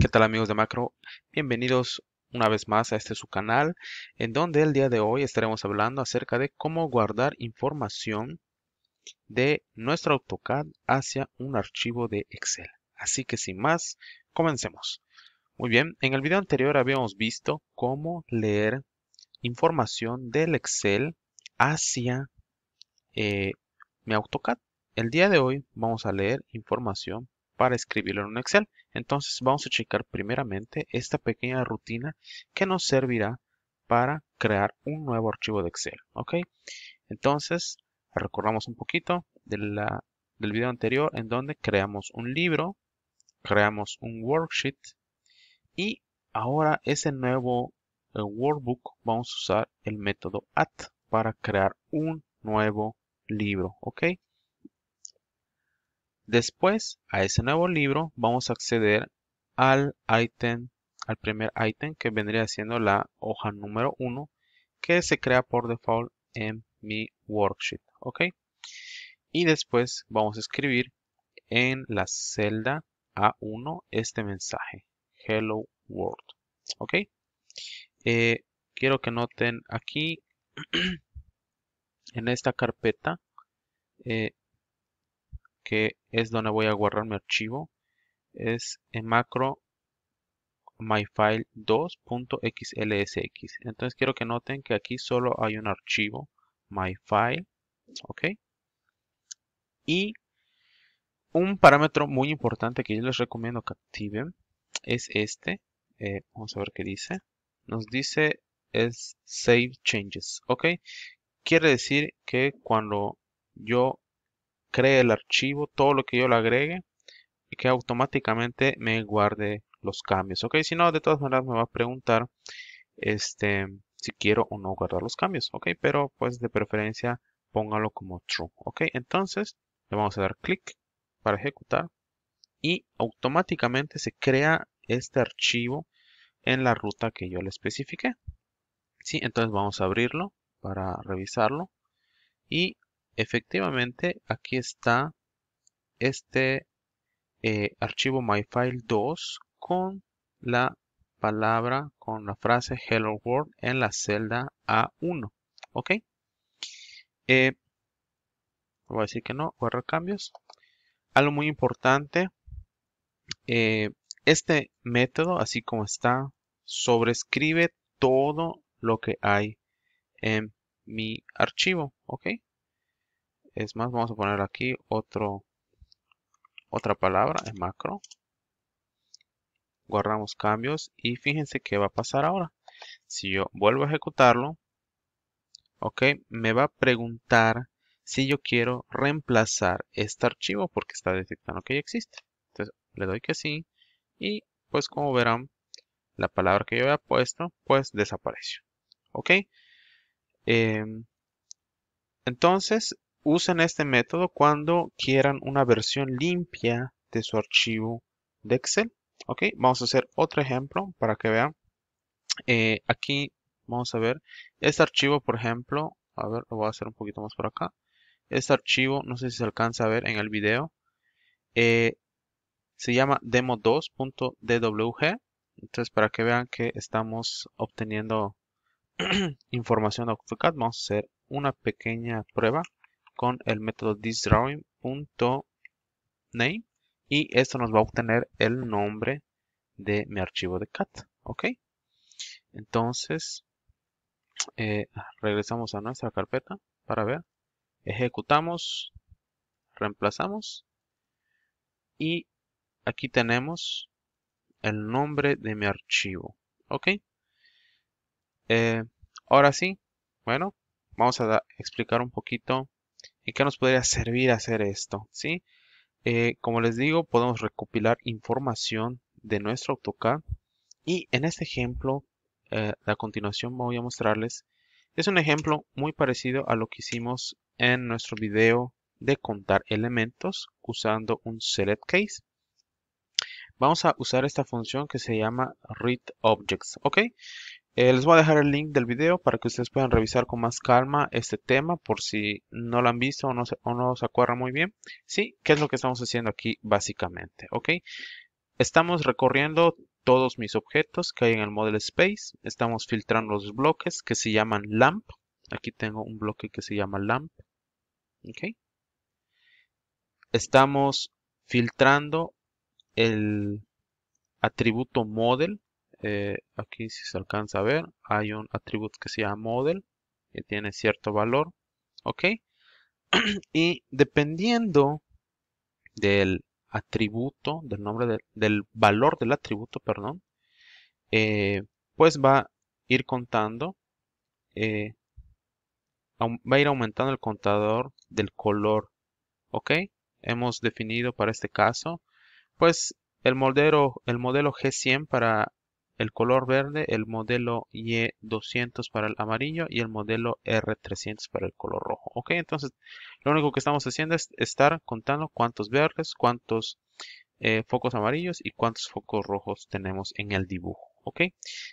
¿Qué tal amigos de Macro? Bienvenidos una vez más a este su canal, en donde el día de hoy estaremos hablando acerca de cómo guardar información de nuestro AutoCAD hacia un archivo de Excel. Así que sin más, comencemos. Muy bien, en el video anterior habíamos visto cómo leer información del Excel hacia eh, mi AutoCAD. El día de hoy vamos a leer información para escribirlo en un Excel. Entonces vamos a checar primeramente esta pequeña rutina que nos servirá para crear un nuevo archivo de Excel. ¿ok? Entonces recordamos un poquito de del video anterior en donde creamos un libro, creamos un worksheet y ahora ese nuevo eh, workbook vamos a usar el método add para crear un nuevo libro ok Después, a ese nuevo libro, vamos a acceder al item al primer ítem que vendría siendo la hoja número 1 que se crea por default en mi worksheet. ¿Ok? Y después vamos a escribir en la celda A1 este mensaje. Hello World. ¿Ok? Eh, quiero que noten aquí en esta carpeta eh, que es donde voy a guardar mi archivo es en macro myfile 2.xlsx entonces quiero que noten que aquí solo hay un archivo myfile ok y un parámetro muy importante que yo les recomiendo que activen es este eh, vamos a ver qué dice nos dice es save changes ok quiere decir que cuando yo cree el archivo, todo lo que yo le agregue y que automáticamente me guarde los cambios. Ok, si no, de todas maneras me va a preguntar este, si quiero o no guardar los cambios. Ok, pero pues de preferencia póngalo como true. Ok, entonces le vamos a dar clic para ejecutar y automáticamente se crea este archivo en la ruta que yo le especifique Sí, entonces vamos a abrirlo para revisarlo y efectivamente aquí está este eh, archivo myfile2 con la palabra, con la frase hello world en la celda A1. ¿Ok? Eh, voy a decir que no, guardar cambios. Algo muy importante, eh, este método, así como está, sobrescribe todo lo que hay en mi archivo, ¿ok? Es más, vamos a poner aquí otro, otra palabra en macro. Guardamos cambios y fíjense qué va a pasar ahora. Si yo vuelvo a ejecutarlo, ok, me va a preguntar si yo quiero reemplazar este archivo porque está detectando que ya existe. Entonces le doy que sí y pues como verán, la palabra que yo había puesto pues desapareció. Ok. Em, entonces, Usen este método cuando quieran una versión limpia de su archivo de Excel. Ok, vamos a hacer otro ejemplo para que vean. Eh, aquí vamos a ver este archivo, por ejemplo. A ver, lo voy a hacer un poquito más por acá. Este archivo, no sé si se alcanza a ver en el video. Eh, se llama demo2.dwg. Entonces, para que vean que estamos obteniendo información de vamos a hacer una pequeña prueba con el método thisDrawing.name y esto nos va a obtener el nombre de mi archivo de cat. ¿Ok? Entonces, eh, regresamos a nuestra carpeta para ver. Ejecutamos, reemplazamos y aquí tenemos el nombre de mi archivo. ¿Ok? Eh, ahora sí, bueno, vamos a explicar un poquito y qué nos podría servir hacer esto? ¿Sí? Eh, como les digo, podemos recopilar información de nuestro AutoCAD y en este ejemplo, eh, a continuación voy a mostrarles, es un ejemplo muy parecido a lo que hicimos en nuestro video de contar elementos usando un select case. Vamos a usar esta función que se llama read objects, ¿ok? Eh, les voy a dejar el link del video para que ustedes puedan revisar con más calma este tema por si no lo han visto o no se, o no se acuerdan muy bien. Sí, qué es lo que estamos haciendo aquí básicamente, ¿ok? Estamos recorriendo todos mis objetos que hay en el model space. Estamos filtrando los bloques que se llaman lamp. Aquí tengo un bloque que se llama lamp. ¿ok? Estamos filtrando el atributo model eh, aquí si se alcanza a ver, hay un atributo que se llama model, que tiene cierto valor, ¿ok? y dependiendo del atributo, del nombre del valor del atributo, perdón, eh, pues va a ir contando, eh, va a ir aumentando el contador del color, ¿ok? Hemos definido para este caso, pues el modelo, el modelo G100 para el color verde, el modelo Y200 para el amarillo y el modelo R300 para el color rojo. Ok, entonces lo único que estamos haciendo es estar contando cuántos verdes, cuántos eh, focos amarillos y cuántos focos rojos tenemos en el dibujo. Ok,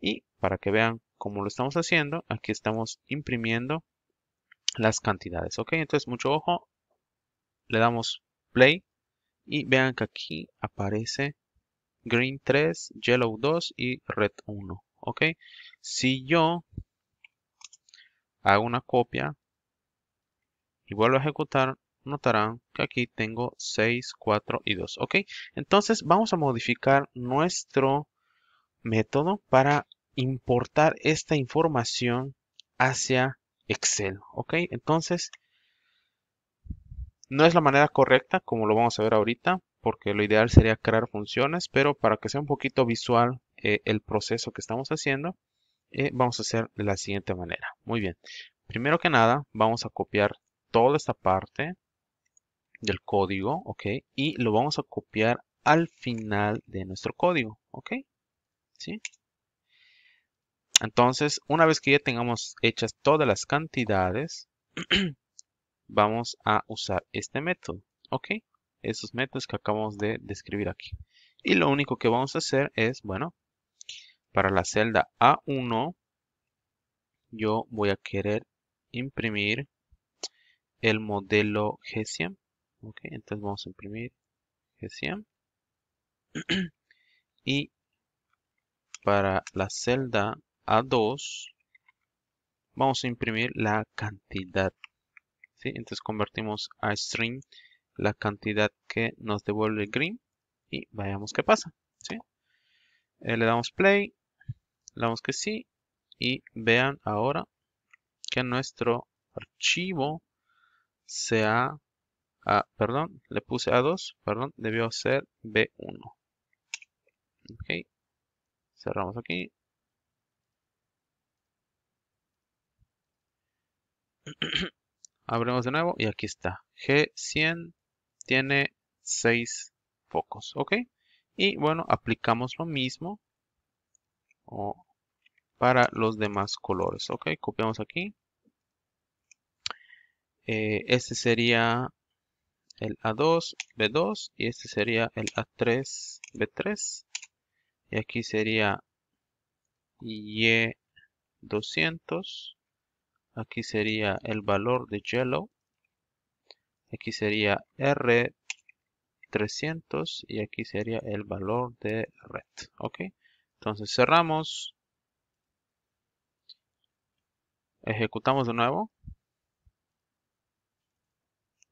y para que vean cómo lo estamos haciendo, aquí estamos imprimiendo las cantidades. Ok, entonces mucho ojo, le damos play y vean que aquí aparece green 3, yellow 2 y red 1. ¿Ok? Si yo hago una copia y vuelvo a ejecutar, notarán que aquí tengo 6, 4 y 2. ¿Ok? Entonces vamos a modificar nuestro método para importar esta información hacia Excel. ¿Ok? Entonces, no es la manera correcta, como lo vamos a ver ahorita, porque lo ideal sería crear funciones, pero para que sea un poquito visual eh, el proceso que estamos haciendo, eh, vamos a hacer de la siguiente manera. Muy bien, primero que nada vamos a copiar toda esta parte del código, ok, y lo vamos a copiar al final de nuestro código, ok, ¿sí? Entonces, una vez que ya tengamos hechas todas las cantidades, vamos a usar este método, ok esos métodos que acabamos de describir aquí. Y lo único que vamos a hacer es, bueno, para la celda A1, yo voy a querer imprimir el modelo gcm Ok, entonces vamos a imprimir gcm y para la celda A2, vamos a imprimir la cantidad. ¿sí? Entonces convertimos a string la cantidad que nos devuelve green y veamos qué pasa. ¿sí? Eh, le damos play, damos que sí y vean ahora que nuestro archivo se ha... Ah, perdón, le puse A2, perdón, debió ser B1. Ok, cerramos aquí. Abrimos de nuevo y aquí está. G100 tiene 6 focos, ¿ok? Y bueno, aplicamos lo mismo para los demás colores, ¿ok? Copiamos aquí. Eh, este sería el A2, B2 y este sería el A3, B3. Y aquí sería Y200. Aquí sería el valor de yellow. Aquí sería R300 y aquí sería el valor de red. ¿Ok? Entonces cerramos. Ejecutamos de nuevo.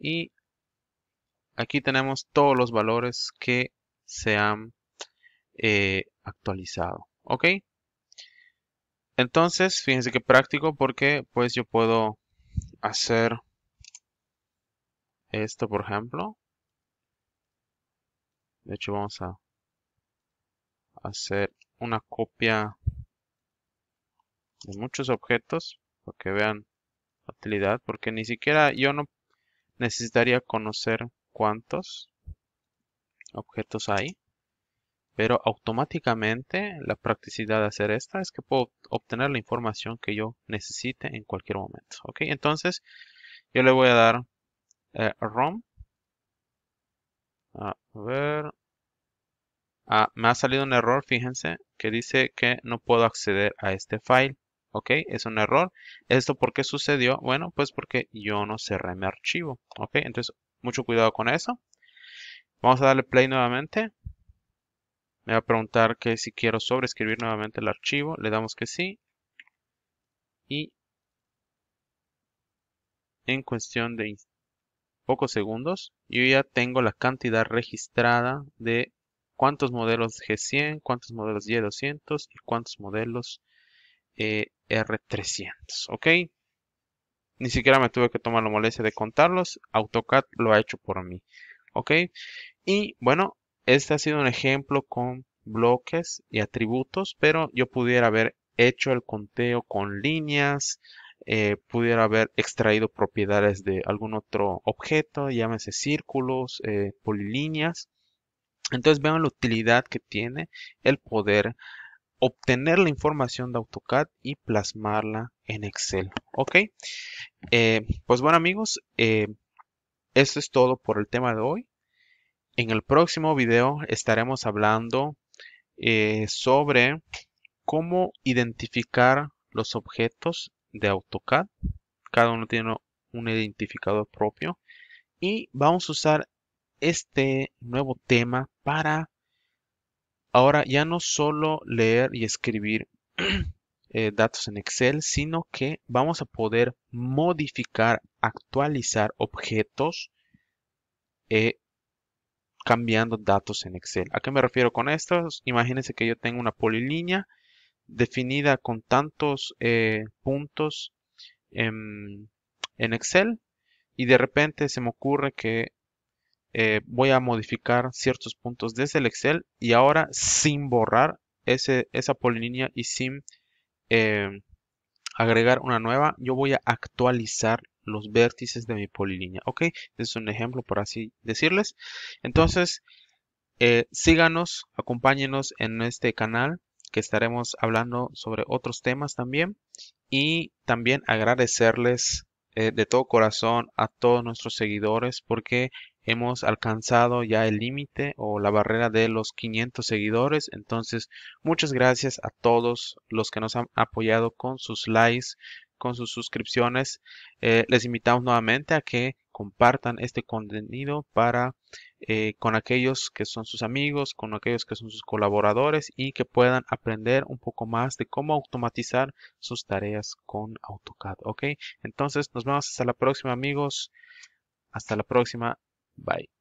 Y aquí tenemos todos los valores que se han eh, actualizado. ¿Ok? Entonces, fíjense que práctico porque pues yo puedo hacer esto, por ejemplo. De hecho, vamos a hacer una copia de muchos objetos para que vean la utilidad, porque ni siquiera yo no necesitaría conocer cuántos objetos hay, pero automáticamente la practicidad de hacer esta es que puedo obtener la información que yo necesite en cualquier momento. Ok, entonces yo le voy a dar eh, ROM. A ver. Ah, me ha salido un error, fíjense, que dice que no puedo acceder a este file. ¿Ok? Es un error. ¿Esto por qué sucedió? Bueno, pues porque yo no cerré mi archivo. ¿Ok? Entonces, mucho cuidado con eso. Vamos a darle play nuevamente. Me va a preguntar que si quiero sobreescribir nuevamente el archivo. Le damos que sí. Y en cuestión de pocos segundos, yo ya tengo la cantidad registrada de cuántos modelos G100, cuántos modelos Y200 y cuántos modelos eh, R300, ¿ok? Ni siquiera me tuve que tomar la molestia de contarlos, AutoCAD lo ha hecho por mí, ¿ok? Y bueno, este ha sido un ejemplo con bloques y atributos, pero yo pudiera haber hecho el conteo con líneas, eh, pudiera haber extraído propiedades de algún otro objeto, llámese círculos, eh, polilíneas. Entonces vean la utilidad que tiene el poder obtener la información de AutoCAD y plasmarla en Excel. Ok, eh, pues bueno amigos, esto es todo por el tema de hoy. En el próximo video estaremos hablando sobre cómo identificar los objetos de AutoCAD. Cada uno tiene un identificador propio. Y vamos a usar este nuevo tema para ahora ya no solo leer y escribir eh, datos en Excel, sino que vamos a poder modificar, actualizar objetos eh, cambiando datos en Excel. ¿A qué me refiero con esto? Imagínense que yo tengo una polilínea definida con tantos eh, puntos en, Excel y de repente se me ocurre que eh, voy a modificar ciertos puntos desde el Excel y ahora sin borrar esa polilínea y sin eh, agregar una nueva, yo voy a actualizar los vértices de mi polilínea. Ok, es un ejemplo por así decirles. Entonces, síganos, acompáñenos en este canal que estaremos hablando sobre otros temas también. Y también agradecerles eh, de todo corazón a todos nuestros seguidores porque hemos alcanzado ya el límite o la barrera de los 500 seguidores. Entonces, muchas gracias a todos los que nos han apoyado con sus likes, con sus suscripciones. Eh, les invitamos nuevamente a que compartan este contenido para eh, con aquellos que son sus amigos, con aquellos que son sus colaboradores y que puedan aprender un poco más de cómo automatizar sus tareas con AutoCAD. Ok, entonces nos vemos hasta la próxima, amigos. Hasta la próxima. Bye.